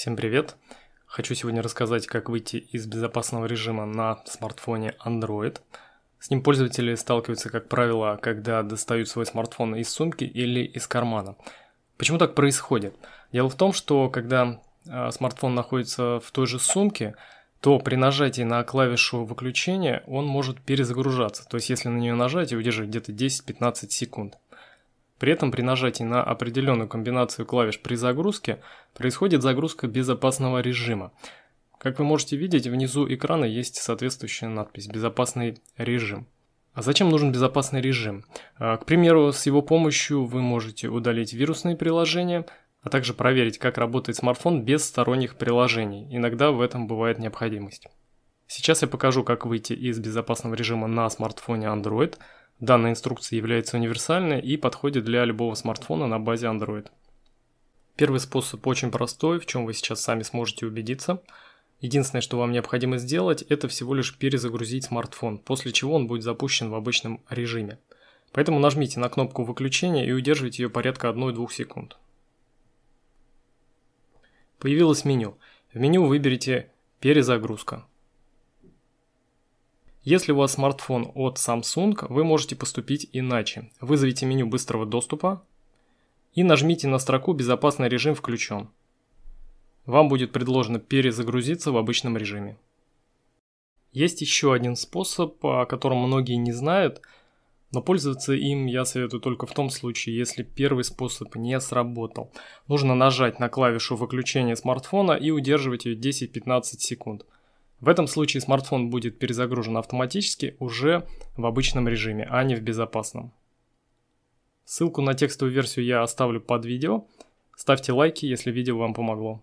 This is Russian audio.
Всем привет! Хочу сегодня рассказать, как выйти из безопасного режима на смартфоне Android. С ним пользователи сталкиваются, как правило, когда достают свой смартфон из сумки или из кармана. Почему так происходит? Дело в том, что когда а, смартфон находится в той же сумке, то при нажатии на клавишу выключения он может перезагружаться. То есть, если на нее нажать и удержать где-то 10-15 секунд. При этом при нажатии на определенную комбинацию клавиш при загрузке происходит загрузка безопасного режима. Как вы можете видеть, внизу экрана есть соответствующая надпись «Безопасный режим». А зачем нужен безопасный режим? А, к примеру, с его помощью вы можете удалить вирусные приложения, а также проверить, как работает смартфон без сторонних приложений. Иногда в этом бывает необходимость. Сейчас я покажу, как выйти из безопасного режима на смартфоне Android – Данная инструкция является универсальной и подходит для любого смартфона на базе Android. Первый способ очень простой, в чем вы сейчас сами сможете убедиться. Единственное, что вам необходимо сделать, это всего лишь перезагрузить смартфон, после чего он будет запущен в обычном режиме. Поэтому нажмите на кнопку выключения и удерживайте ее порядка 1-2 секунд. Появилось меню. В меню выберите «Перезагрузка». Если у вас смартфон от Samsung, вы можете поступить иначе. Вызовите меню быстрого доступа и нажмите на строку «Безопасный режим включен». Вам будет предложено перезагрузиться в обычном режиме. Есть еще один способ, о котором многие не знают, но пользоваться им я советую только в том случае, если первый способ не сработал. Нужно нажать на клавишу выключения смартфона и удерживать ее 10-15 секунд – в этом случае смартфон будет перезагружен автоматически уже в обычном режиме, а не в безопасном. Ссылку на текстовую версию я оставлю под видео. Ставьте лайки, если видео вам помогло.